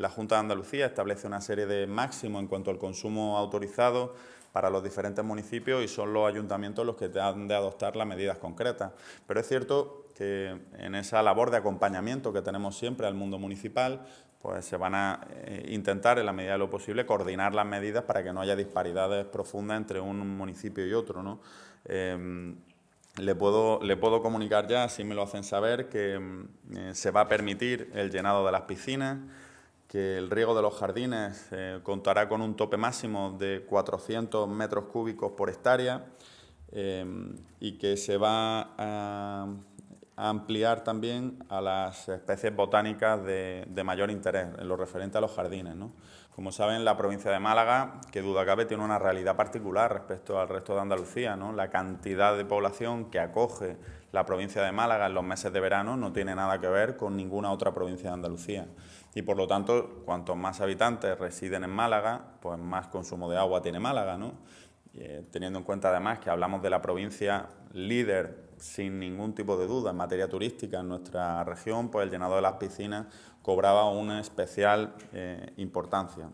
La Junta de Andalucía establece una serie de máximos en cuanto al consumo autorizado para los diferentes municipios y son los ayuntamientos los que han de adoptar las medidas concretas. Pero es cierto que en esa labor de acompañamiento que tenemos siempre al mundo municipal, pues se van a eh, intentar, en la medida de lo posible, coordinar las medidas para que no haya disparidades profundas entre un municipio y otro. Em, le puedo, comunicar ya, si me lo hacen saber, que mm, eh, se va a permitir el llenado de las piscinas, que el riego de los jardines eh, contará con un tope máximo de 400 metros cúbicos por hectárea eh, y que se va a ampliar también a las especies botánicas de, mayor interés, en lo referente a los jardines. Como saben, la provincia de Málaga, que duda cabe, tiene una realidad particular respecto al resto de Andalucía. ¿no? La cantidad de población que acoge la provincia de Málaga en los meses de verano no tiene nada que ver con ninguna otra provincia de Andalucía. Y por lo tanto, cuantos más habitantes residen en Málaga, pues más consumo de agua tiene Málaga. ¿no? Eh, teniendo en cuenta además que hablamos de la provincia líder sin ningún tipo de duda en materia turística en nuestra región, pues el llenado de las piscinas cobraba una especial eh, importancia.